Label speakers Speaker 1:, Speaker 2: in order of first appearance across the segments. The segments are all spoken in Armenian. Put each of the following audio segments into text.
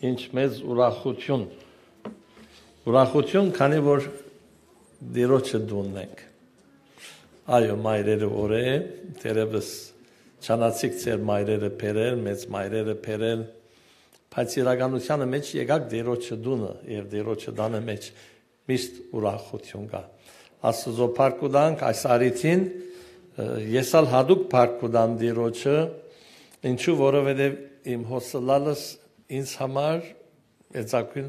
Speaker 1: ինչ մեծ ուրախություն ուրախություն քանի որ դիրոջը դուննենք այո մայրերը օրե դերևս ճանաչիկ ծեր մայրերը բերել մեծ մայրերը բերել բայց իրականության մեջ եկակ դիրոջը դունը եւ դիրոջը դանը մեջ միշտ ուրախություն կա աստծո փառկուտանք այս արիթին եսալ հadoop փառկուտան դիրոջը ինչու որովհետեւ իմ հոսլալս ինձ համար մեծակին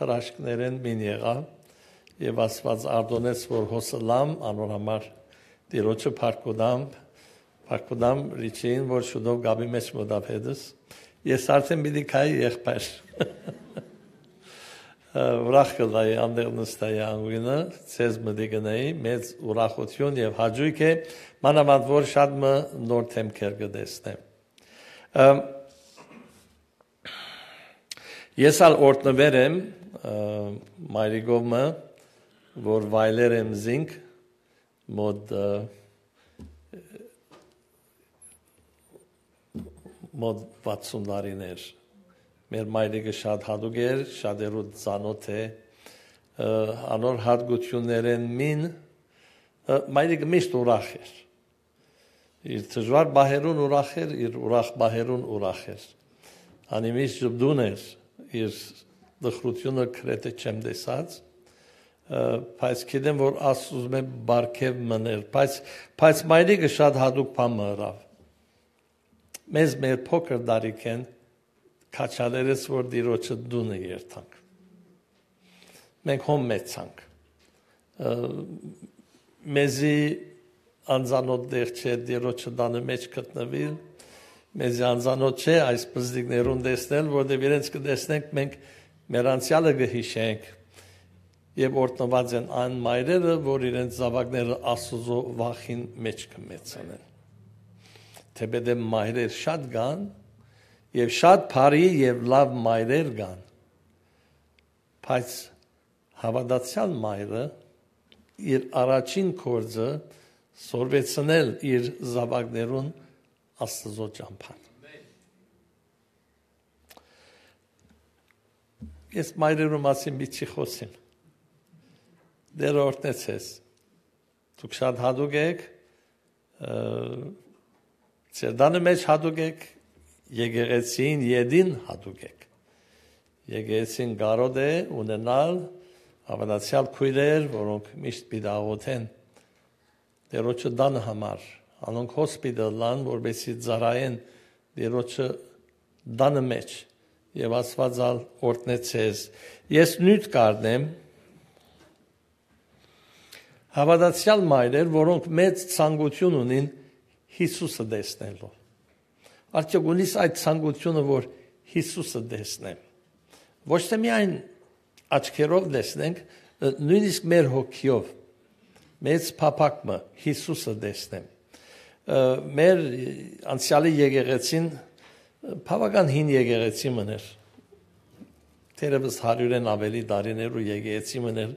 Speaker 1: հրաշքներեն մին եղա եւ ասված արդոնես որ հոսլամ անոր համար դիրոջը փարկուդամ փարկուդամ ռիչին որ շուտով գաբի մեջ մտավ հետս ես արդեն մի դիկայի եղբայր ուրախ կլայի անդեղ նստայի անգույնը, ցեզ մտի գնայի, մեծ ուրախություն եւ հաճույք է, մանավանդ որ շատ մը նոր թեմքեր կդեսնեմ։ Ես ալ օրտնվեր եմ մայրիկովը, որ վայլեր եմ զինք մոտ մոտ 60 տարիներ։ Մեր մայրիկը շատ հadoop էր, շատ երու ծանոթ է անոր հատկություններեն մին մայրիկը միշտ ուրախ էր։ Իր դժվար բահերուն ուրախ էր, իր ուրախ բահերուն ուրախ էր։ Անիմիշտ ժպտուն էր իր դխրությունը քրետը չեմ տեսած բայց գիտեմ որ ասում եմ բարքև մներ բայց բայց մայրիկը շատ հadoop փամը հրավ մեզ մեր փոքր դարիքեն քաչալերս որ դիրոջը դունը երթանք մենք հոմ մեծանք մեզի անզանոթ դեր չէ դիրոջը դանը մեջ գտնվել մեզ անզանոթ չէ այս բզդիկներուն տեսնել, որտեղ իրենց կտեսնենք մենք մեր անցյալը կհիշենք։ Եվ օրտնված են այն մայրերը, որ իրենց զավակները Աստծո վախին մեջ կմեծանեն։ Թեպետ մայրեր շատ կան, եւ շատ բարի եւ լավ մայրեր կան։ Բայց հավատացյալ մայրը իր առաջին կորձը սորվեցնել իր զավակներուն Աստծո ճամփան։ Ես մայրերու մասին մի չի խոսին։ Դերորդնեց ես։ Դուք շատ հադուկ եք։ Ցերդանը մեջ հադուկ եք, եկեղեցին յեդին հադուկ եք։ Եկեղեցին գարոդ է ունենալ ավանացյալ քույրեր, որոնք միշտ պիտի աղոթեն։ Դերոջը դան համար անոնք հոսպիտալան որբեսի ծարայեն դերոջը դանը մեջ եւ աստվածալ օրտնեցես ես նույն կարդեմ հավատացյալ մայրեր որոնք մեծ ցանկություն ունին Հիսուսը տեսնելու արդյոք ունիս այդ ցանկությունը որ Հիսուսը տեսնեմ ոչ թե միայն աչքերով տեսնենք նույնիսկ մեր հոգիով մեծ փափակը Հիսուսը տեսնեմ մեր անցյալի եկեղեցին բավական հին եկեղեցի մներ դերևս 100-ն ավելի դարիներ ու եկեղեցի մներ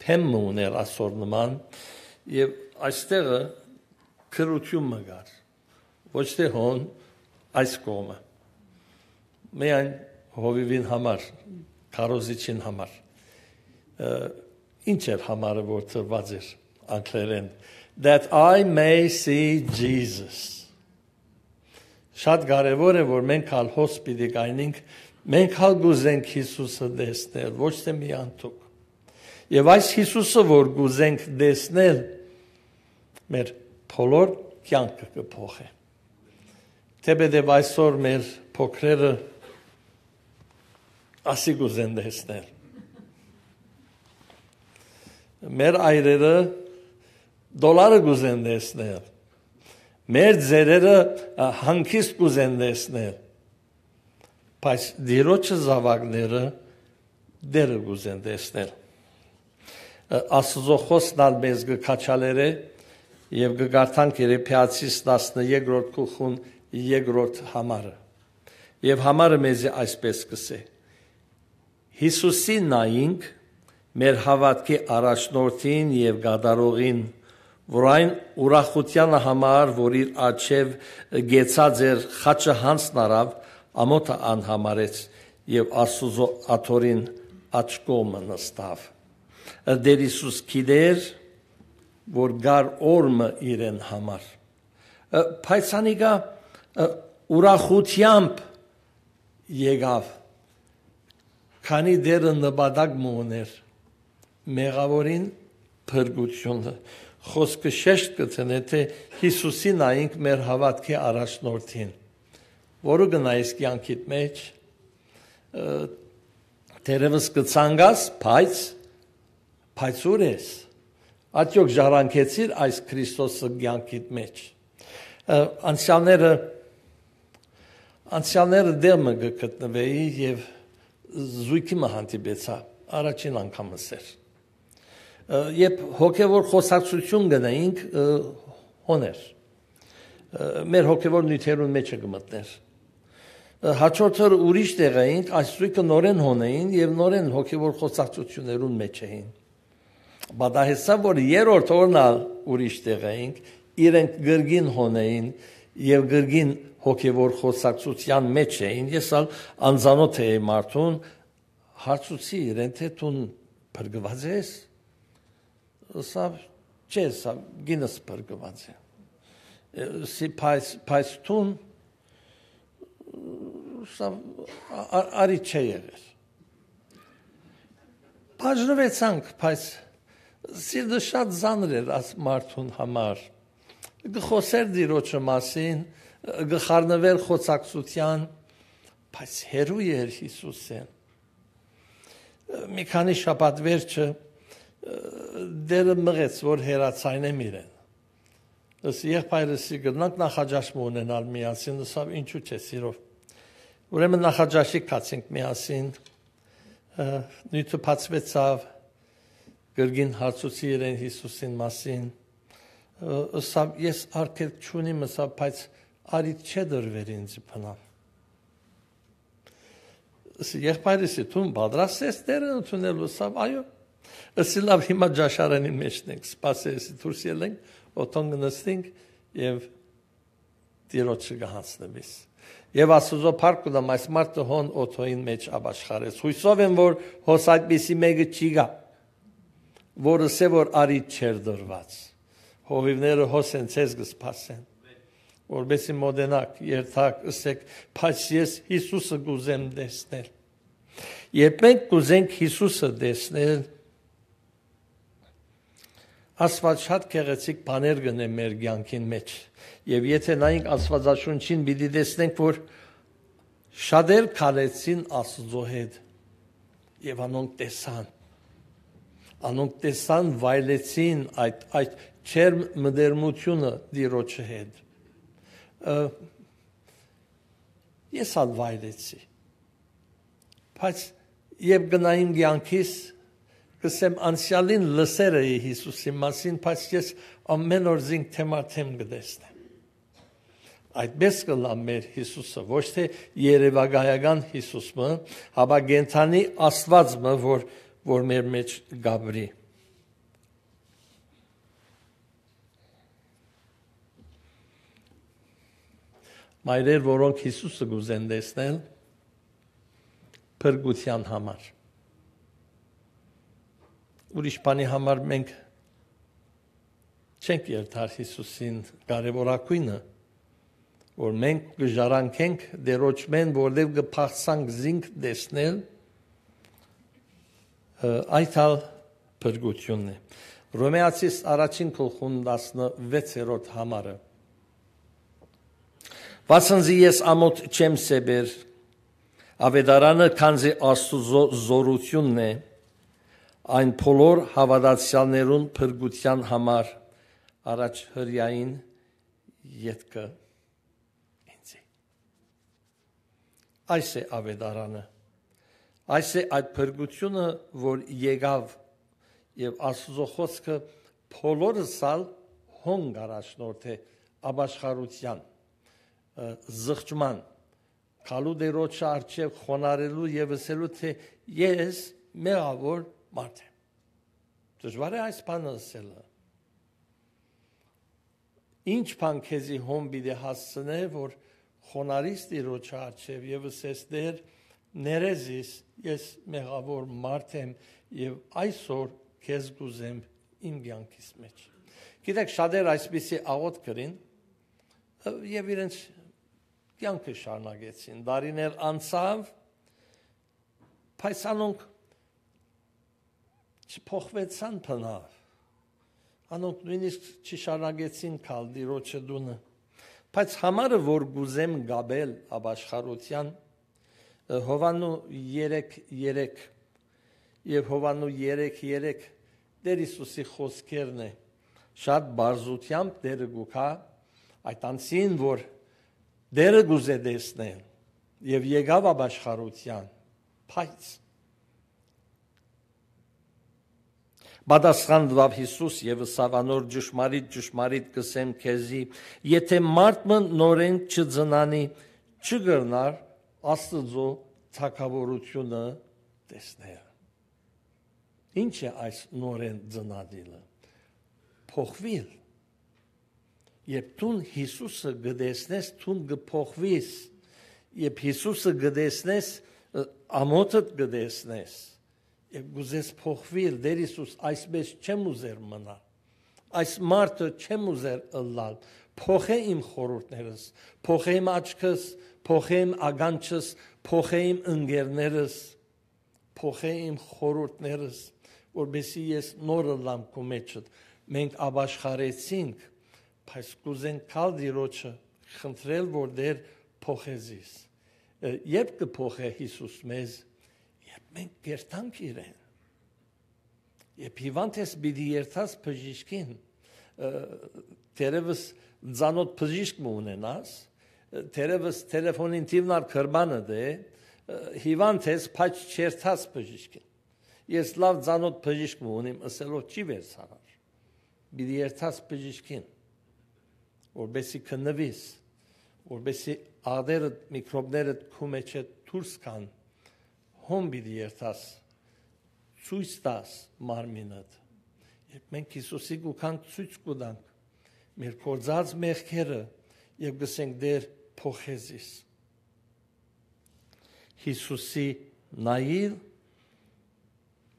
Speaker 1: փեմ ուներ ասոր նման եւ այստեղը քրություն մգար ոչ թե հոն այս կողմը միայն հովիվին համար քարոզիչին համար ինչ էր համարը որ ծրված էր անգլերեն that I may see Jesus։ Շատ կարևոր է որ մենք հալ հոս պիտի գայնենք, մենք հալ գուզենք Հիսուսը տեսնել, ոչ թե մի անտուք։ Եվ այս Հիսուսը որ գուզենք տեսնել, մեր բոլոր կյանքը կփոխի։ Թեպետ այսօր մեր փոքրերը ասի գուզեն տեսնել։ Մեր այրերը դոլարը գուզեն դեսնել։ Մեր ձերերը հանգիստ գուզեն դեսնել։ Բայց դիրոջը զավակները դերը գուզեն դեսնել։ Աստծո խոսքն ալ մեզ գքաչալերե եւ գգարտանք Երեփիացիս 13-րդ գլխուն 2-րդ համարը։ Եվ համարը մեզ այսպես կսե. Հիսուսին նայինք մեր հավատքի առաջնորդին եւ գադարողին որ այն ուրախությանը համար, որ իր աչև գեցած էր խաչը հանցն արավ, ամոթը անհամարեց եւ Աստուծո աթորին աչքոմը նստավ։ Դեր Հիսուս գիտեր, որ գար օրը իրեն համար։ Փայսանիկա ուրախությամբ եկավ քանի դերը նպատակ մոներ մեղավորին փրկությունը խոսքը շեշտ կցնե թե Հիսուսին այնք մեր հավատքի առաջնորդին որը գնայիս կյանքիդ մեջ դերևս կցանգաս բայց բայց ուր ես Ատյոք ժառանգեցիր այս Քրիստոսը կյանքիդ մեջ անցյալները անցյալները դեմը գտնվեի եւ զույգի մհանտիբեցա առաջին անգամս էր երբ հոգևոր խոսակցություն գնայինք հոներ մեր հոգևոր նյութերուն մեջը գմտներ հաջորդը ուրիշ տեղ էինք այսուհի նորեն հոնեին եւ նորեն հոգևոր խոսակցություններուն մեջ էին բայց հեսա որ երրորդ օրնա ուրիշ տեղ էինք իրենք գրգին հոնեին եւ գրգին հոգևոր խոսակցության մեջ էին ես ալ անզանոթ էի մարդուն հարցուցի իրեն թե տուն բրգված ես սա չէ, սա գինս բրգված է։ Սի պայս պայստուն սա արի չէ եղել։ Բաժնվեցանք, բայց սիրտը շատ զանր էր աս մարդուն համար։ Գխոսեր դիրոջը մասին, գխարնվել խոցակցության, բայց հերույ էր Հիսուսեն։ Մի քանի շաբաթ վերջը դերը մղեց, որ հերացայնեմ իրեն։ Դս եղբայրսի գնանք նախաճաշում ունենալ միասին, ասավ ինչու՞ չես իրով։ Ուրեմն նախաճաշի կացինք միասին։ Նույնը բացվեցավ գրգին հարցուցի իրեն Հիսուսին մասին։ Ասավ ես արդեն չունիմ, ասավ, բայց արի չէ դրվեր ինձ փնան եղբայրս է թուն պատրաստ ես դերն ընդունելու սա այո Ասի լավ հիմա ճաշարանի մեջն ենք, սպասեցի դուրս ելենք, օտան գնացինք եւ տիրոջը գահացնեմիս։ Եվ ասուզո парք կունամ այս մարդը հոն օթոյին մեջ աբաշխարես։ Հույսով եմ որ հոս այդպիսի մեկը չի գա, որը սե որ արի չեր դրված։ Հովիվները հոս են ցեզ գսպասեն որբեսի մոդենակ երթակ ըսեք բայց ես Հիսուսը գուզեմ տեսնել երբ մենք գուզենք Հիսուսը տեսնել Աստված շատ գեղեցիկ բաներ գնե մեր ցանկին մեջ։ Եվ եթե նայենք Աստվածաշունչին, պիտի տեսնենք, որ շատեր քարեցին Աստծո հետ։ Եվ անոնք տեսան։ Անոնք տեսան վայլեցին այդ այդ չեր մդերմությունը դիրոջի հետ։ Ա, Ես ալ վայլեցի։ Բայց եւ գնային ցանկիս կսեմ անցյալին լսեր էի Հիսուսի մասին, բայց ես ամեն օր զինք թեմաթեմ գտեսնեմ։ Այդպես կլա մեր Հիսուսը, ոչ թե երևակայական Հիսուսը, հաբա գենթանի Աստվածը, որ որ մեր մեջ գաբրի։ Մայրեր, որոնք Հիսուսը գուզեն տեսնել, փրկության համար ուրիշ բանի համար մենք չենք երթար Հիսուսին կարևորակույնը որ մենք գժարանքենք դերոճմեն որովհետև գփախսանք զինք դեսնել այդալ բրգությունն է ռոմեացիս առաջին գլխուն 16-րդ համարը Վասնզի ես ամոթ չեմ սեբեր ավետարանը քանզի աստուծո զորությունն է զո, այն փոլոր հավատացյալներուն փրկության համար առաջ հրյային յետքը ինձ այս է ավետարանը այս է այդ փրկությունը որ եկավ եւ աստծո խոսքը փոլորսալ հոնգ առաջնորդ է աբաշխարության զղջման քալու դերոջ արչեւ խոնարելու եւ ասելու թե ես մեղավոր եմ մարդ է։ Դժվար է այս բանը ասելը։ Ինչ բան քեզի հոն բիդե հասցնե, որ խոնարհիս տիրոջ արչև եւս ես դեր ներեզիս, ես մեղավոր մարդ եմ եւ այսօր քեզ դուզեմ իմ ցանկիս մեջ։ Գիտեք, շատեր այսպիսի աղոտ կրին եւ իրենց ցանկը շարնագեցին։ Դարիներ անցավ, բայց անոնք չփոխվեցան փնար։ Անոնք նույնիսկ չշարագեցին քալդիրոջը դունը։ Բայց համարը որ գուզեմ գաբել աբաշխարության Հովանու 3:3 եւ Հովանու 3:3 Տեր Հիսուսի խոսքերն է։ Շատ բարձությամբ Տերը գուքա այդ անցին որ Տերը գուզե դեսնել եւ եկավ աբաշխարության։ Բայց Պատասխան տվավ Հիսուս եւ Սավանոր ճշմարիտ ճշմարիտ կսեմ քեզի, եթե մարդը նորեն չձնանի, չգրնար Աստծո ցակավորությունը տեսնել։ Ինչ է այս նորեն ձնադիլը։ Փոխվիլ։ Երբ տուն Հիսուսը գտեսնես, տուն գփոխվիս։ Երբ Հիսուսը գտեսնես, ամոթդ գտեսնես։ գտեսնես եւ գուզես փոխվել դեր Հիսուս այսպես չեմ ուզեր մնալ այս մարդը չեմ ուզեր ըլլալ փոխե իմ խորհուրդներս փոխե իմ աչքս փոխե իմ ագանչս փոխե իմ ընկերներս փոխե իմ խորհուրդներս որովհետեւ ես նորը լամ քո մեջը մենք աբաշխարեցինք բայց կուզեն քալ դիրոջը խնդրել որ դեր փոխեզիս երբ կփոխե Հիսուս մեզ Երբ մենք կերտանք իրեն, երբ հիվանդես բիդի երթաս բժիշկին, թերևս ծանոթ բժիշկ մունենաս, թերևս տելեֆոնին տիվնար կրբանը դե, հիվանդես փաչ չերթաս բժիշկին։ Ես լավ ծանոթ բժիշկ մունիմ, ասելով չի վերցանար։ Բիդի երթաս բժիշկին, որբեսի կնվիս, որբեսի ադերը միկրոբները քու մեջ է դուրս կան հոմբիր երթաս ցույց տաս մարմինդ երբ մենք Հիսուսի գուքան ցույց կտանք մեր կորցած մեղքերը եւ գսենք դեր փոխեզիս Հիսուսի նայիր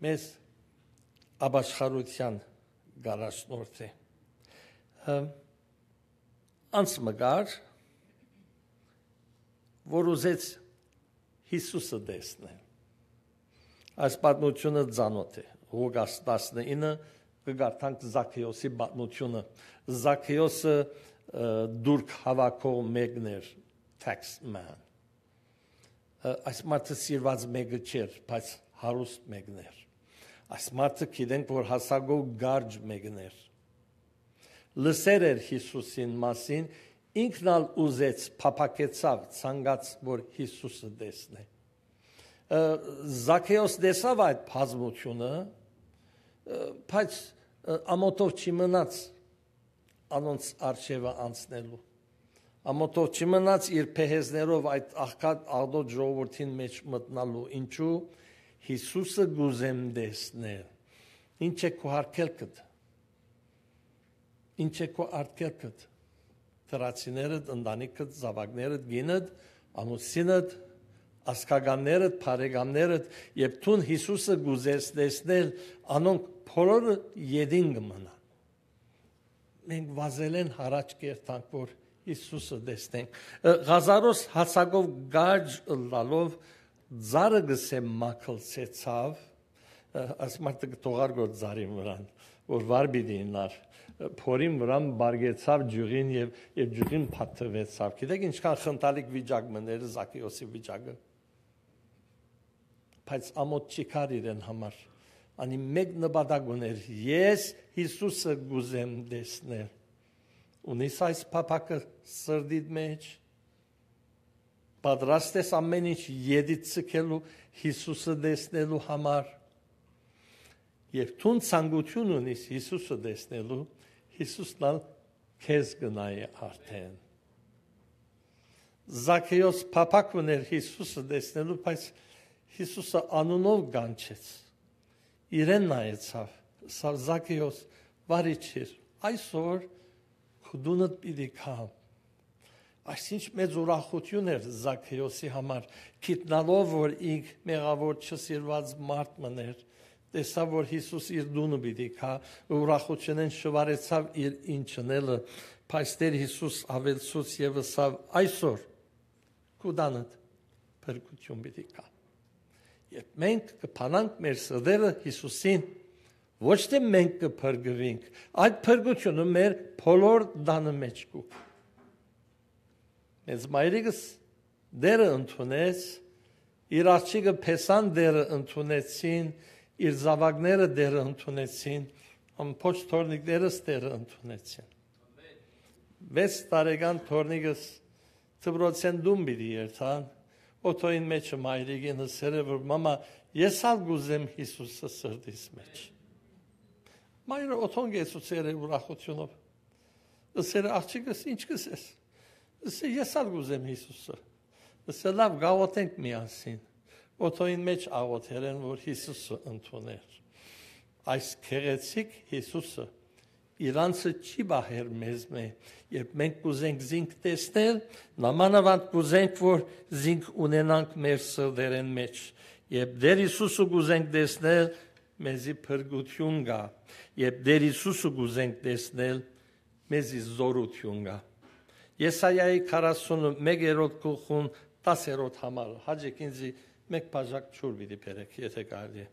Speaker 1: մեզ աբաշխարության գարաշնորթ է անց մգար որ ուզեց Հիսուսը դեսնել այս պատմությունը ծանոթ է։ Ղուկաս 19 կգարթանք Զաքեոսի պատմությունը։ Զաքեոսը դուրք հավաքող մեկն էր, tax man։ Այս մարդը սիրված մեկը չէր, բայց հարուստ մեկն էր։ Այս մարդը գիտենք, որ հասակող գարջ մեկն էր։ Լսեր էր Հիսուսին մասին, ինքն ալ ուզեց, փափակեցավ, ցանկաց, որ Հիսուսը տեսնի Զաքեոս դեսավ այդ բազմությունը, բայց ամոթով չի մնաց անոնց արժևը անցնելու։ Ամոթով չի մնաց իր փեհեզներով այդ աղքատ աղդոտ ժողովրդին մեջ մտնալու, ինչու Հիսուսը գուզեմ դեսնել։ Ինչ է քո հարկելքդ։ Ինչ է քո արտկելքդ։ Տրացիներդ, ընտանիքդ, զավակներդ, գինդ, ամուսինդ, ասկագաններդ, բարեկամներդ եւ ցուն Հիսուսը գուզես տեսնել, անոնք փորորը յեդին կմնան։ Մենք վազել են հարաճ կերտանք, որ Հիսուսը տեսնենք։ Ղազարոս հասակով գաջ լալով ծարը գսե մակլցեցավ, աս մարդը գտողար գոր ծարին վրան, որ վարբի դինար փորին վրան բարգեցավ ջուղին եւ եւ ջուղին փաթվեցավ։ Գիտեք ինչքան խնդալիկ վիճակ մներ Զաքիոսի վիճակը բայց ամոթ չի կար իրեն համար։ Անի մեկ նպատակ ուներ. ես Հիսուսը գուզեմ տեսնել։ Ունիս այս փապակը սրդիդ մեջ։ Պատրաստ ես ամեն ինչ յետից ցկելու Հիսուսը տեսնելու համար։ Եվ ցուն ցանկություն ունիս Հիսուսը տեսնելու, Հիսուսն ալ քեզ գնάει արդեն։ Զաքեոս փապակ ուներ Հիսուսը տեսնելու, բայց Հիսուսը անունով գանչեց։ Իրեն նայեցավ Սարզակիոս վարիչիր։ Այսօր խուդունդ պիտի քամ։ Այսինչ մեծ ուրախություն էր Զաքեոսի համար, գիտնալով որ ինք մեղավոր չսիրված մարդ մներ, տեսա որ Հիսուս իր դունը պիտի քա, ուրախությունեն շվարեցավ իր ինչնելը, բայց Տեր Հիսուս ավելցուց եւս այսօր կուդանդ փրկություն պիտի քա։ Եվ մենք կփանանք մեր սրտերը Հիսուսին ոչ թե մենք կփրկվենք, այդ փրկությունը մեր բոլոր դանը մեջ կու։ Մեզ մայրիկս դերը ընդունեց, իր աղջիկը փեսան դերը ընդունեցին, իր զավակները դերը ընդունեցին, ամբողջ թորնիկներս դերը ընդունեցին։ Վեց տարեկան թորնիկս ծբրոցեն դում բիդի երթան օթոյին մեջ մայրիկին հսերը որ մամա ես ալ գուզեմ Հիսուսը սրտիս մեջ մայրը օթոն գեցուցերը ուրախությունով հսերը աղջիկս ինչ կսես հսե ես ալ գուզեմ Հիսուսը հսե լավ գավոտենք միասին օթոյին մեջ աղոթերեն որ Հիսուսը ընդուներ այս քերեցիկ Հիսուսը իրանցը չի բահեր մեզ մե երբ մենք կուզենք զինք տեսնել նամանավանդ կուզենք որ զինք ունենանք մեր սրդերեն մեջ երբ դեր Հիսուսը կուզենք տեսնել մեզի փրկություն գա երբ դեր Հիսուսը կուզենք տեսնել մեզի զորություն գա Եսայայի 41-րդ գլխուն 10-րդ համարը հաջեք ինձ մեկ բաժակ ճուր պիտի բերեք եթե կարելի է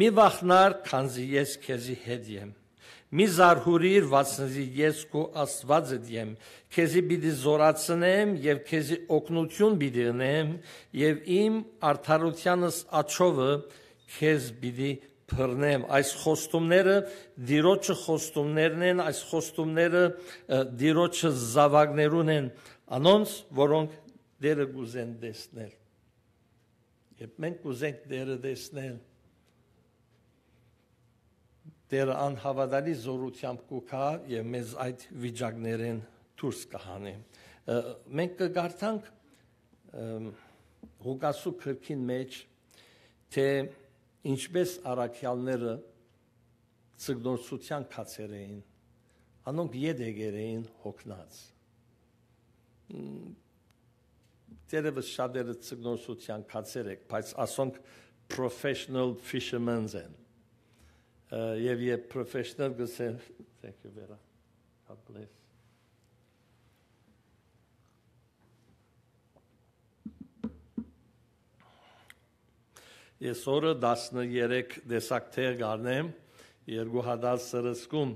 Speaker 1: մի վախնար քանզի ես քեզի հետ եմ Մի զարհուրիր 66 քո Աստվածը դեմ, քեզի պիտի զորացնեմ եւ քեզի օգնություն պիտի ունեմ եւ իմ արդարությանս աչովը քեզ պիտի բռնեմ այս խոստումները դիրոջը խոստումներն են այս խոստումները դիրոջը զավակներուն են անոնց որոնք դերը գուզեն դեսնել Եվ մենք ուզենք դերը դեսնել Տերը անհավատալի զորությամբ կուքա եւ մեզ այդ վիճակներեն դուրս կհանի։ Մենք կգարտանք Ղուկասու քրքին մեջ թե ինչպես առաքյալները ցգնորցության կացեր էին անոնք եդեգեր էին հոգնած դերևս շատերը ցգնորցության կացեր եք բայց ասոնք professional fishermen են եւ եւ professional գսեմ thank you vera god bless Ես օրը 13 դեսակ թեր գարնեմ երկու հադար սրսկում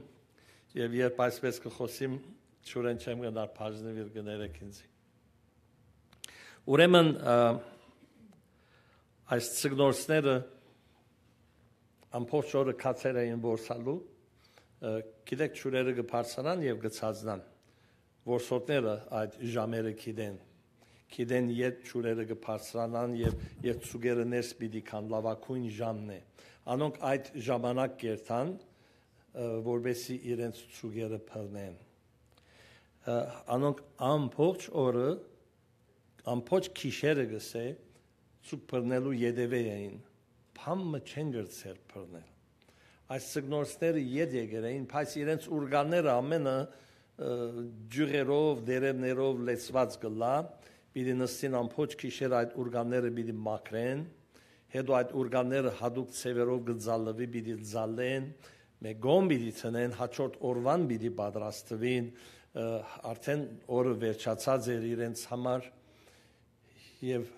Speaker 1: եւ երբ այսպես կխոսիմ շուրեն չեմ գնար բաժնվիր գներեք ինձ Ուրեմն այս ցգնորսները ամբողջ օրը կացեր էին որսալու գիտեք ճուրերը գբարցանան եւ գցածնան որսորդները այդ ժամերը գիտեն գիտեն երբ ճուրերը գբարցանան եւ երբ ցուգերը ներս պիտի կան լավակույն ժամն է անոնք այդ ժամանակ կերտան որբեսի իրենց ցուգերը բռնեն անոնք ամբողջ օրը ամբողջ քիշերը գսե ցուկ բռնելու յետևեյին փամը չեն գրծեր բռնել։ Այս սգնորսները ետ եկել էին, բայց իրենց ուրգանները ամենը ջուրերով, դերևներով լեցված գլա, պիտի նստին ամփոփ քիշեր այդ ուրգանները պիտի մաքրեն, հետո այդ ուրգանները հadoop ծևերով գծալվի պիտի ծալեն, մե գոմ պիտի ցնեն, հաջորդ օրվան պիտի պատրաստվին, արդեն օրը վերջացած էր իրենց համար եւ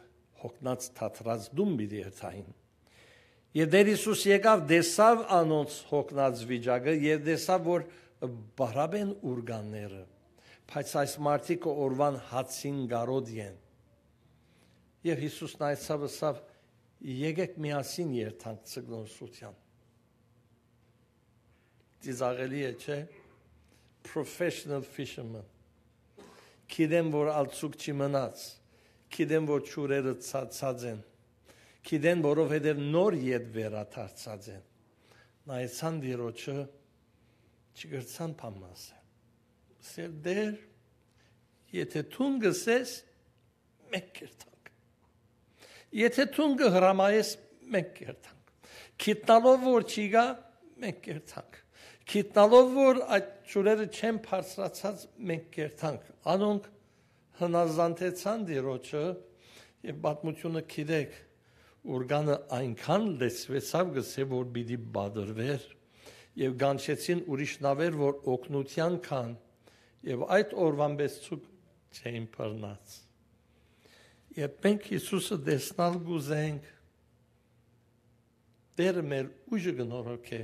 Speaker 1: հոգնած թաթրած դում պիտի հրթային Եվ Տեր Հիսուս եկավ, տեսավ անոնց հոգնած վիճակը եւ տեսավ, որ բարաբեն ուրգանները, բայց այս մարդիկը օրվան հացին գարոդի են։ Եվ Հիսուսն այսավ ասավ. «Եկեք միասին երթանք ցգնոսության»։ Դիզաղելի է, չէ՞։ Professional fisherman։ Գիտեմ, որ ալցուկ չի մնաց։ Գիտեմ, որ ճուրերը ցածած են։ ծա, գիտեն, որովհետև նոր իդ վերաթարցած են։ Նայեցան դիրոջը չգրցան փամասը։ Սեր դեր եթե ցուն գսես մեկ կերտանք։ Եթե ցուն գհրամայես մեկ կերտանք։ Քիտնալով որ չի գա մեկ կերտանք։ Քիտնալով որ այդ ճուրերը չեն բարձրացած մեկ կերտանք։ Անոնք հնազանդեցան դիրոջը եւ պատմությունը գիտեք օրգանը այնքան լեցվեցավ գսե որ պիտի բادرվեր եւ գանչեցին ուրիշ նավեր որ օկնության կան եւ այդ օրվան պես ցուկ չէին բռնած եւ մենք Հիսուսը դեսնալ գուզենք դերը մեր ուժը գնորոք է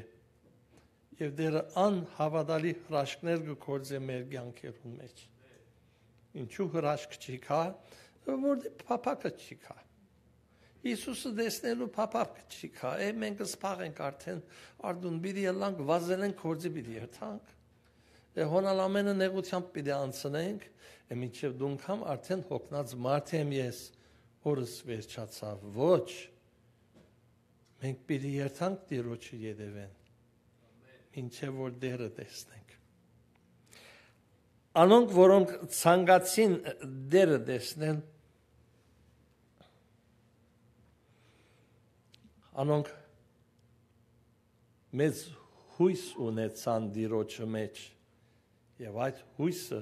Speaker 1: եւ դերը անհավատալի հրաշքներ գործե մեր ցանկերուն մեջ ինչու հրաշք չի կա հա, որտե փապակը չի կա հա։ Հիսուսը դեսնելու փափապ չի կա։ Է մենք սփաղենք արդեն արդուն բիդի ելանք վազելենք կորձի բիդի երթանք։ Է հոնալ ամենը նեղությամբ պիտի անցնենք, է մինչև դունքամ արդեն հոգնած մարդ եմ ես, օրս վերջացավ։ Ոչ։ Մենք պիտի երթանք Տիրոջը յետևեն։ Մինչև որ դերը տեսնենք։ Անոնք, որոնք ցանկացին դերը տեսնեն, անոնք մեզ հույս ունեցան դիրոջը մեջ եւ այդ հույսը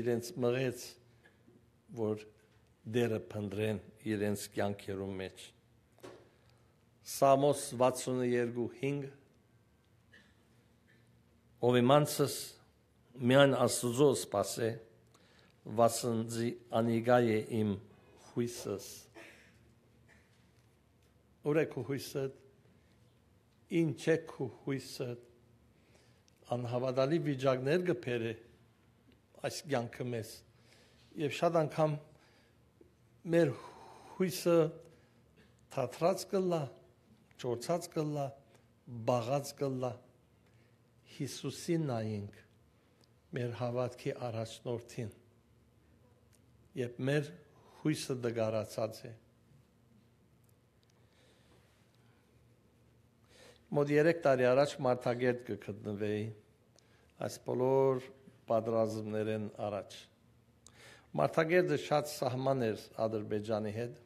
Speaker 1: իրենց մղեց որ դերը փնդրեն իրենց կյանքերում մեջ Սամոս 62:5 Ով իմանցս միայն աստուծո սпасե վասնձի անիգայե իմ հույսս Ուր է քո հույսը։ Ինչ է քո հույսը։ Անհավատալի վիճակներ գբերե այս կյանքը մեզ։ Եվ շատ անգամ մեր հույսը թաթրած կլա, ճորցած կլա, բաղած կլա։ Հիսուսին նայենք մեր հավատքի առաջնորդին։ Եվ մեր հույսը դգարացած է։ մոտ 3 տարի առաջ Մարտագերտ կգտնվեի։ Այս բոլոր պատրաստումներն առաջ։ Մարտագերտը շատ սահման էր Ադրբեջանի հետ,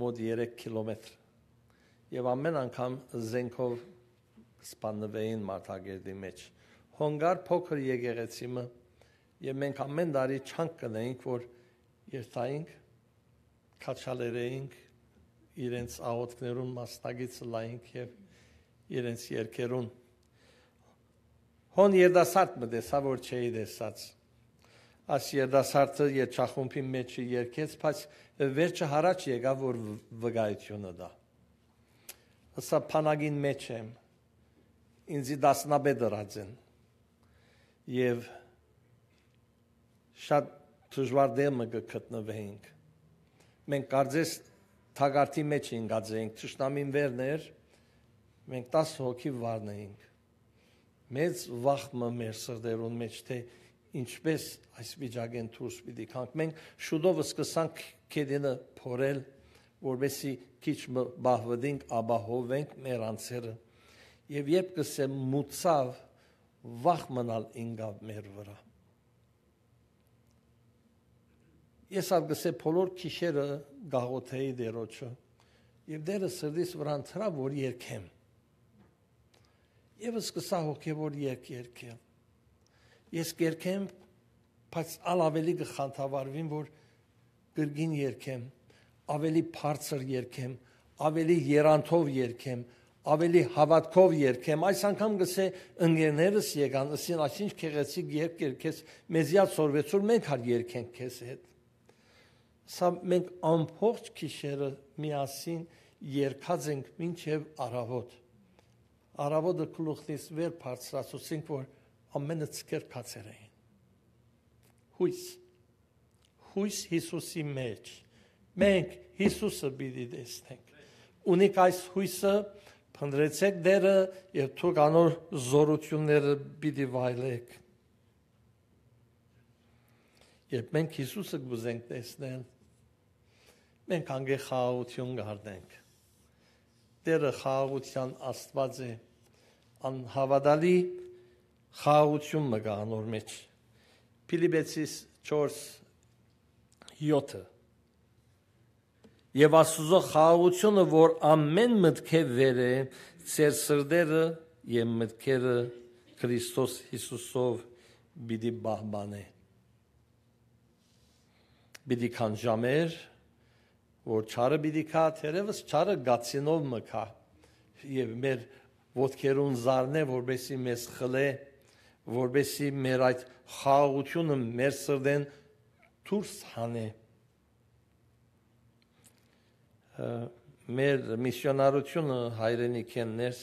Speaker 1: մոտ 3 կիլոմետր։ Եվ ամեն անգամ զենքով սպանվեին Մարտագերտի մեջ։ Հունգար փոքր եկեղեցիմը եւ մենք ամեն տարի չանկ կնեինք, որ երթայինք, քաչալերեինք, իրենց աղոթքներուն մասնագիծ լայինք եւ իրենց երկերուն հոն երդասարտ մը դեսա որ չէի դեսած աս երդասարտը երջախումբի մեջ երկեց բայց վերջը հարաճ եկա որ վկայությունը դա հսա փանագին մեջ եմ ինձի դասնաբե դրած են եւ շատ դժվար դեմը գտնվեինք մենք կարծես թագարտի մեջ ընկած էինք ճշտամին վերներ մենք 10 հոգի վարն էինք մեծ վախը մեր սրդերուն մեջ թե ինչպես այս վիճակեն դուրս պիտի կանք մենք շուտով սկսանք կեդինը փորել որովհետեւ քիչ բահվդինք աբահովենք մեր անձերը եւ երբ կսեմ մուցավ վախ մնալ ինգավ մեր վրա ես արգսե փոլոր քիշերը գաղոթեի դերոջը եւ դերը սրդիս վրան ծրա որ երկեմ եւս սկսա հոգեոր երկերքեմ։ Ես կերքեմ, բայց ալավելի գխանթավարվին, որ գրգին երկեմ, ավելի բարձր երկեմ, ավելի երանթով երկեմ, ավելի հավատքով երկեմ։ Այս անգամ գսե ընկերներս եկան, ասին, «Այսինչ քեղեցիկ երկ երկես, մեզյա ծորվեցուր մենք հար երկենք քեզ հետ»։ Սա մենք ամբողջ քիշերը միասին երկած ենք ոչ միայն արավոտ Արավոտը գլուխնից վեր բարձրացուցինք, որ ամենը ցկեր կացեր էին։ Հույս։ Հույս Հիսուսի մեջ։ Մենք Հիսուսը պիտի տեսնենք։ Ունիք այս հույսը, փնտրեցեք դերը եւ թող անոր զորությունները պիտի վայելեք։ Երբ մենք Հիսուսը գուզենք տեսնել, մենք անգեխաություն գարնենք Տերը խաղաղության Աստված է անհավատալի խաղաղություն մը նոր մեջ Ֆիլիպեցիս 4:7 Եվ Աստուծո խաղաղությունը, որ ամեն մտքի վեր է, ծեր սրդերը եւ մտքերը Քրիստոս Հիսուսով բիդի բահբանե։ Բիդի քանջամեր որ ճարը պիտի քա, թերևս ճարը գացինով մքա եւ մեր ոդկերուն զարնե, որբեսի մեզ խլե, որբեսի մեր այդ խաղությունը մեր սրդեն դուրս հանե մեր միսիոնարությունը հայրենիքեն ներս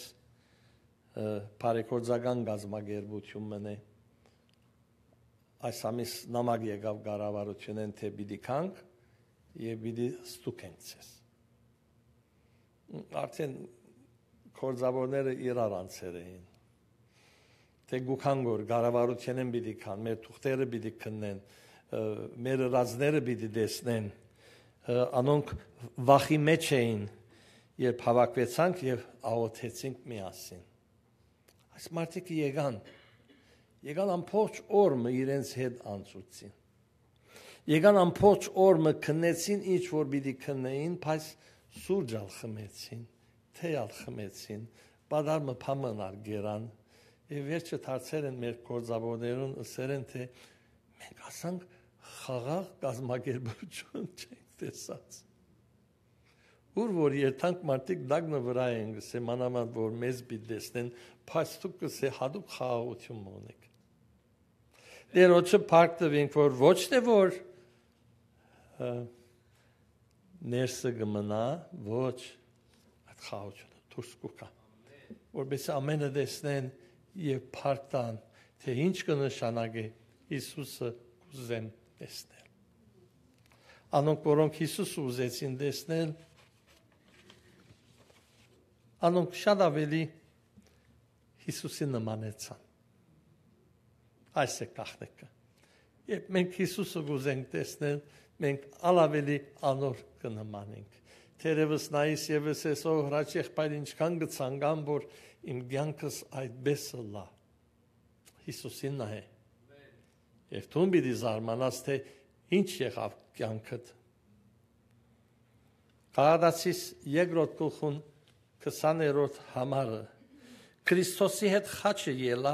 Speaker 1: բարեկորձական գազմագերբություն մնե այս ամիս նամակ եկավ կառավարությունեն թե պիտի կանք եւ պիտի ստուգեն ցես արդեն կորձավորները իրար անցեր էին թե գուքան գոր գարավարությունեն պիտի քան մեր թուղթերը պիտի քննեն մեր ռազները պիտի դեսնեն անոնք վախի մեջ էին երբ հավաքվեցանք եւ աղոթեցինք միասին այս մարդիկ եկան եկան ամբողջ օրը իրենց հետ անցուցին Եկան ամբողջ օր մը քնեցին, ինչ որ պիտի քնեին, բայց սուրճալ խմեցին, թեյալ խմեցին, բադարմը փամանար գերան։ Եվ վերջը դարձել են մեր գործավորներուն ասել են թե մենք ասանք խաղաղ գազམ་ակերպություն չենք տեսած։ Ուր որ երթանք մարդիկ դագնը վրա են գսե մանավանդ որ մեզ պիտի տեսնեն, բայց դուք գսե հadoop խաղաղություն ունեք։ Դերոցը փակտվինք որ ոչ թե որ ներսը գմնա ոչ այդ խաուճը դուրս կուկա որպես ամենը դեսնեն եւ փարտան թե ինչ կնշանակի Հիսուսը կուզեն տեսնել անոնք որոնք Հիսուսը ուզեցին տեսնել անոնք շատ ավելի Հիսուսին նմանեցան այս է կախնեկը երբ մենք Հիսուսը կուզենք տեսնել մենք ալավելի անոր կնմանենք։ Տերևս նայիս եւս այսօր հրաչ եղբայր ինչքան գցանգամ որ իմ ցանկս այդպես լա։ Հիսուսին նա է։ Եվ դու մի զարմանաս թե ինչ եղավ ցանկդ։ Կարդացիս երկրորդ գլխուն 20-րդ համարը Քրիստոսի հետ խաչը ելա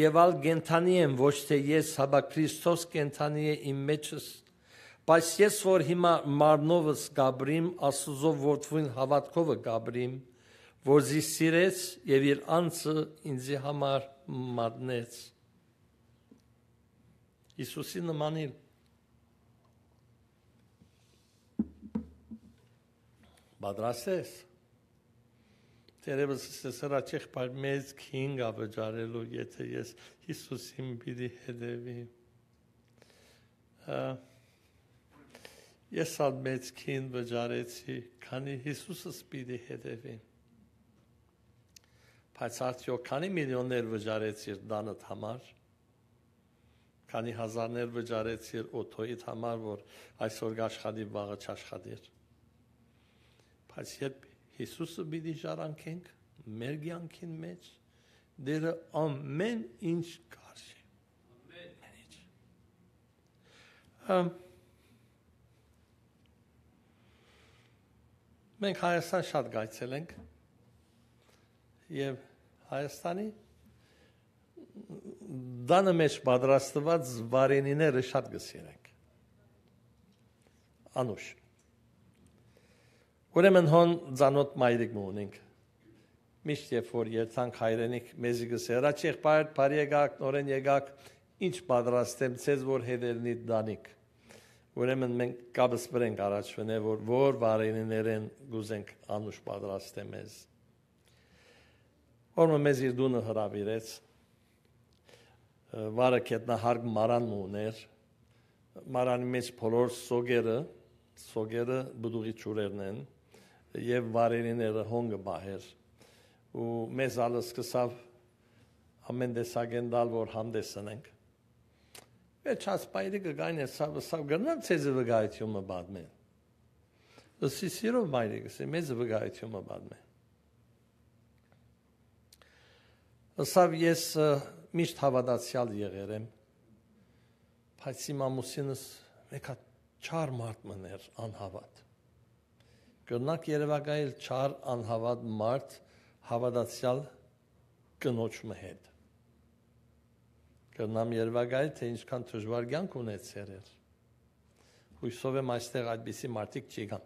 Speaker 1: եւ ալ գենթանի եմ ոչ թե ես, հաբա Քրիստոս գենթանի է իմ մեջս Բայց ես որ հիմա մարնովս գաբրիմ, Աստուծով որդվին հավատքովը գաբրիմ, որ զի սիրեց եւ իր անձը ինձի համար մատնեց։ Հիսուսի նմանին Բադրասես Տերևս սեսերա չեղբար մեզ քինգ ավճարելու, եթե ես Հիսուսին պիտի հետևի։ Ա ես այդ մեծ քին վճարեցի, քանի Հիսուսը սպիտի հետևին։ Բայց արդյոք քանի միլիոններ վճարեցիր դանդ համար, քանի հազարներ վճարեցիր օթոյիդ համար, որ այսօր աշխատի, վաղը չաշխատիր։ Բայց երբ Հիսուսը բիդի ժարանքենք մեր ցանկին մեջ, դերը ամեն ինչ կարժի։ Ամեն ինչ։ Ամ Մենք Հայաստան շատ գայցել ենք եւ Հայաստանի դանը մեջ պատրաստված վարենիները շատ գսիրենք։ Անուշ։ Ուրեմն հոն ցանոթ մայրիկ մունենք միշտ երբ որ երթանք հայրենիք մեզի գսերա չեղբայր բարի եկաք նորեն եկաք ինչ պատրաստեմ ցեզ որ հետերնի դանիք Ուրեմն մենք կաբսպրենք առաջվնե որ որ բարերիներեն գուզենք անուշ պատրաստե մեզ։ Օրը մեզ իր դունը հրավիրեց։ Վարը կետնահարգ մարանն ուներ։ Մարանի մեջ բոլոր սոգերը, սոգերը բդուղի ճուրերն են եւ վարերիները հոնգը բահեր։ Ու մեզ ալը սկսավ ամեն դեսագենդալ որ հանդես ընենք Վերջած պայրիկը գային է սավ սավ գնան ցեզը վկայությունը բադմեն։ Ըսի սիրով պայրիկս է մեզ վկայությունը բադմեն։ Սավ ես միշտ հավատացյալ եղեր եմ։ Բայց իմ ամուսինս մեկ հատ չար մարդ մներ անհավատ։ Գնանք Երևանայել չար անհավատ մարդ հավատացյալ կնոջ մհետ կրնամ երվագայ, թե ինչքան դժվար կյանք ունեցել էր։ Հույսով եմ այստեղ այդպիսի մարդիկ չի կան։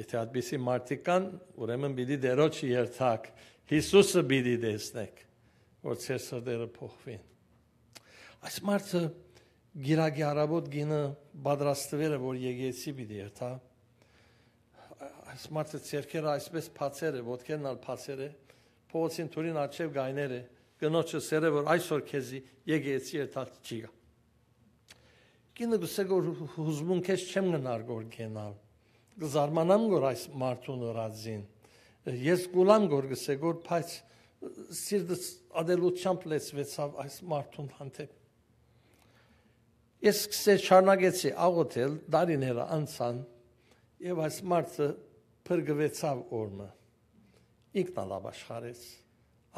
Speaker 1: Եթե այդպիսի մարդիկ կան, ուրեմն պիտի դերոջի երթակ, Հիսուսը պիտի տեսնեք, որ ցեր սրտերը փոխվին։ Այս մարդը գիրագի արաբոտ գինը պատրաստվել է, որ եկեցի պիտի երթա։ Այս մարդը ցերքերը այսպես փացեր է, ոտքերն ալ փացեր է փողոցին ծուրին աչև գայները գնոջը սերը որ այսօր քեզի եկեցի երթած չի գա կինը գսե գոր հուզմուն քեզ չեմ գնար գոր գենալ գզարմանամ գոր այս մարդուն օրածին ես գուլամ գոր գսե գոր բայց սիրտս ադելությամբ լեցվեցավ այս մարդուն հանդեպ ես սկսե չարնագեցի աղոթել դարիները անցան եւ այս մարդը փրկվեցավ օրնը ինքնալավ աշխարհից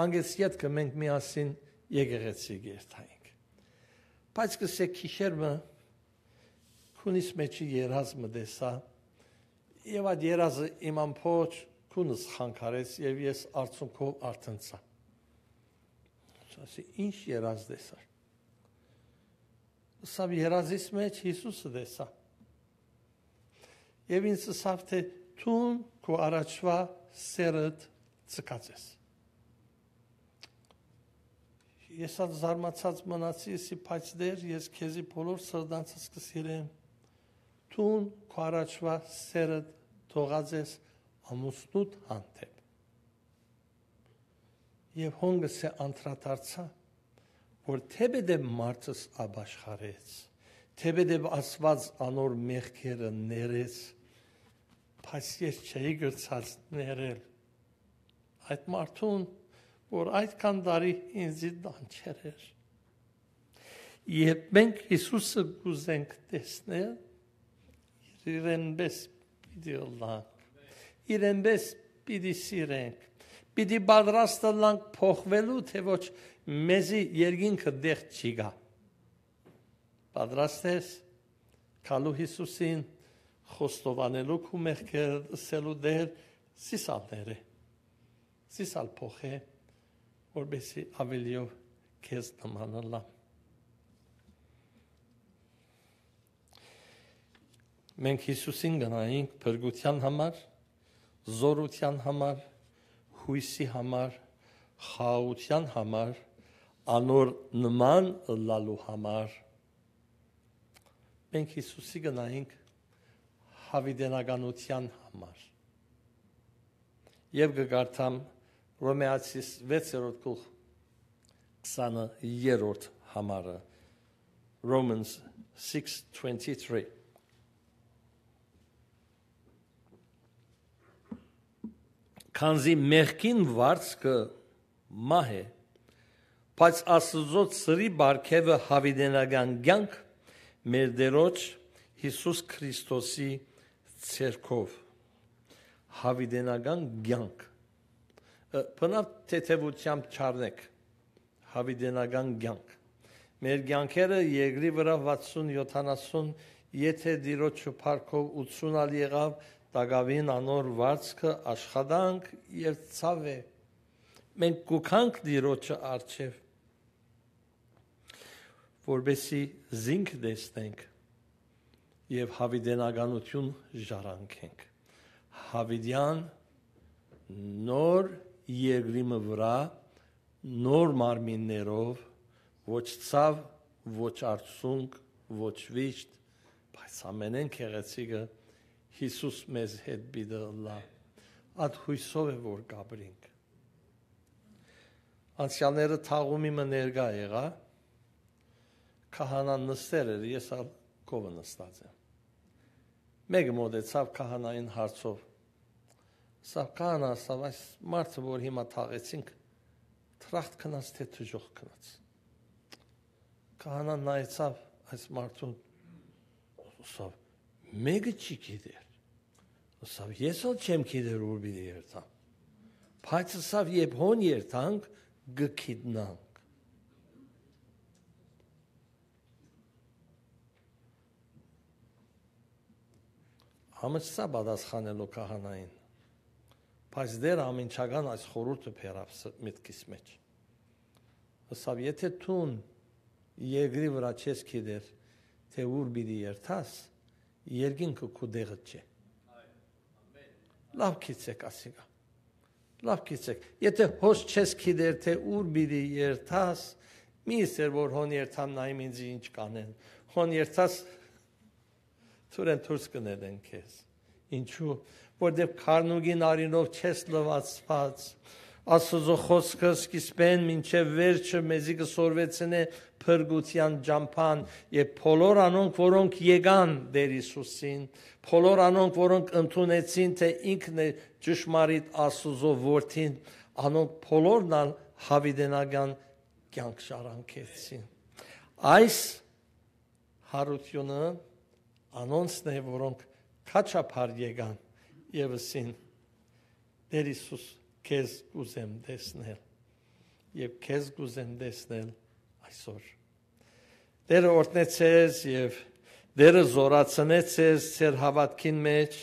Speaker 1: անգես յետքը մենք միասին եկեղեցի գերտայինք բայց կսե քիշերմը քունիս մեջի երազմը դեսա եւ այդ երազը իմ ամփոչ քունս խանգարեց եւ ես արցունքով արթնցա ասի ինչ երազ դեսա սա երազից մեջ Հիսուսը դեսա եւ ինձ ասավ թե Թուն քո առաջվա սերդ ցկացես։ Ես այդ զարմացած մնացի, եսի փաց դեր, ես քեզի բոլոր սրտանցս կսիրեմ։ Տուն քո առաջվա սերը թողածես ամուսնուդ հանդեպ։ Եվ հոնգս է անդրադարձա, որ թեպեդեմ մարդս աբաշխարեց, թեպեդեմ ասված անոր մեղքերը ներեց, բայց ես չէի գրծած ներել այդ մարդուն, որ այդքան տարի ինձ դանչեր էր։ Եվ մենք Հիսուսը գուզենք տեսնել իրեն պես պիտի լանք։ Իրեն պես պիտի սիրենք։ Պիտի պատրաստ լանք փոխվելու, թե ոչ մեզի երկինքը դեղ չի գա։ Պատրաստ ես քալու Հիսուսին խոստովանելու քու մեղքերը սելու դեր սիսալները սիսալ փոխե որբեսի ավելիով քեզ նմանալա մենք Հիսուսին գնայինք փրկության համար զորության համար հույսի համար խաղության համար անոր նման լալու համար մենք Հիսուսի գնայինք հավիդենականության համար եւ գկարդամ Ռոմեացի 6-րդ գլխի 20-րդ համարը Romans 6:23 Կանզի մեղքին վարձքը մահ է բայց Աստծո ծրի բարգևը հավիտենական ցանկ մեր դերոջ Հիսուս Քրիստոսի ցերքով հավիտենական ցանկ բնավ թեթևությամբ չառնեք հավիդենական ցանկ մեր ցանկերը երկրի վրա 60-70 եթե դիրոջը парքով 80-ալ եղավ տակավին անոր վարձքը աշխատանք եւ ցավ է մենք կուքանք դիրոջը արչեվ որբեսի զինք դեսնենք եւ հավիդենականություն ժառանգենք հավիդյան նոր երկրի վրա նոր մարմիններով ոչ ցավ, ոչ արցունք, ոչ վիշտ, բայց ամենեն քեղեցիկը Հիսուս մեզ հետ բիդլա։ Այդ հույսով է որ գաբրինք։ Անցյալները թաղումի մը ներգա եղա։ Քահանան նստել էր, ես ալ կովը նստած եմ։ Մեկը մոտեցավ քահանային հարցով սա կան ասավ այս մարդը որ հիմա թաղեցինք թրախտ քնած թե թուժող քնած կանան նայեցավ այս մարդուն ասավ մեګه չի գիտեր ասավ ես ո չեմ գիտեր որ բի երթամ բայց ասավ երբ հոն երթանք գքիդնանք համը սա բադասխանելու քահանային բայց դեր ամենչական այս խորհուրդը փերապս մտքիս մեջ հսավ եթե տուն եգրի վրա չես կիդեր թե ուր բիդի երթաս երկինքը քու դեղը չէ լավ քիցեք ասիկա լավ քիցեք եթե հոս չես կիդեր թե ուր բիդի երթաս մի սեր որ հոն երթամ նայմ ինձ ինչ կանեն հոն երթաս ծուրեն դուրս կներեն քեզ ինչու որտեղ քարնուգին արինով չես լվացված աստծո խոսքը սկիզբեն մինչև վերջը մեզի կսորվեցնե փրկության ջամփան եւ բոլոր անոնք որոնք եկան Տեր Հիսուսին բոլոր անոնք որոնք ընդունեցին թե ինքն է ճշմարիտ աստծո որդին անոնք բոլորն հավիդենական կյանք շարանկեցին այս հարությունը անոնցն է որոնք քաչափար եկան Եվսին Տեր Հիսուս քեզ գուզեմ տեսնել եւ քեզ գուզեմ տեսնել այսօր Տերը օրտնեցես եւ Տերը զորացնեցես ծեր հավատքին մեջ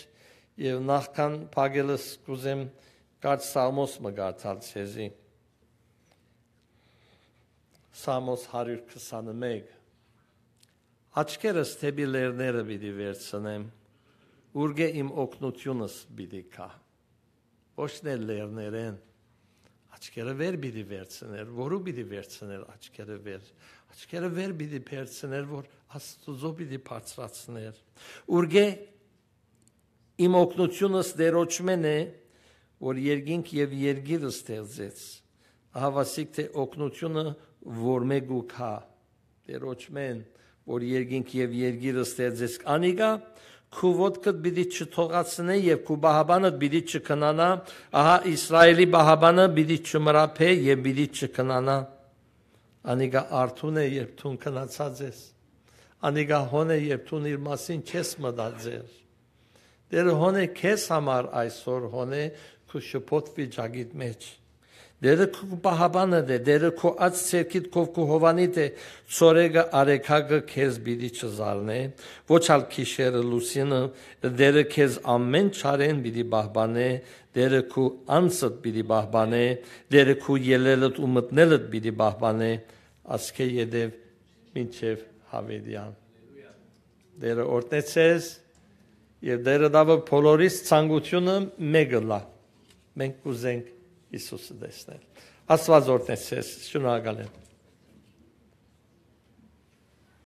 Speaker 1: եւ նախքան փագելս գուզեմ գած սամոս մգացալ ցեզի Սամոս 121 Աչքերս թեբի լերները պիտի վերցնեմ ուրգե իմ օկնությունս պիտի կա։ Ոչ թե լերներեն աչքերը վեր պիտի վերցներ, որու պիտի վերցներ աչքերը վեր։ Աչքերը վեր պիտի վերցներ, որ Աստծո պիտի բարձրացներ։ Ուրգե իմ օկնությունս դերոճմեն է, որ երկինք եւ երգիրը ստեղծեց։ Հավասիկ թե օկնությունը որ մեգու կա։ Դերոճմեն որ երկինք եւ երգիրը ստեղծեց անիկա քու ոդկդ պիտի չթողացնե եւ քու բահաբանդ պիտի չքնանա ահա իսրայելի բահաբանը պիտի չմրափե եւ պիտի չքնանա անիգա արթուն է երբ թուն քնացած ես անիգա հոն է երբ թուն իր մասին չես մտածել դեր հոն է քեզ համար այսօր հոն է քու շփոթ վիճակիդ մեջ դերը քու պահաբանը դե դերը քո ած ցերքիդ քով քու հովանի դե ծորեգը արեքագը քեզ բիդի չզալնե ոչալ քիշերը լուսինը դերը քեզ ամեն չարեն բիդի բահբանե դերը քու անսդ բիդի բահբանե դերը քու ելելդ ու մտնելդ բիդի բահբանե ասկե եդև մինչև հավեդյան դերը օրտնեցես եւ դերը դավը բոլորիս ցանկությունը մեկը լա մենք կուզենք Հիսուսը տեսնել։ Աստված օրհնեցես։ Շնորհակալ եմ։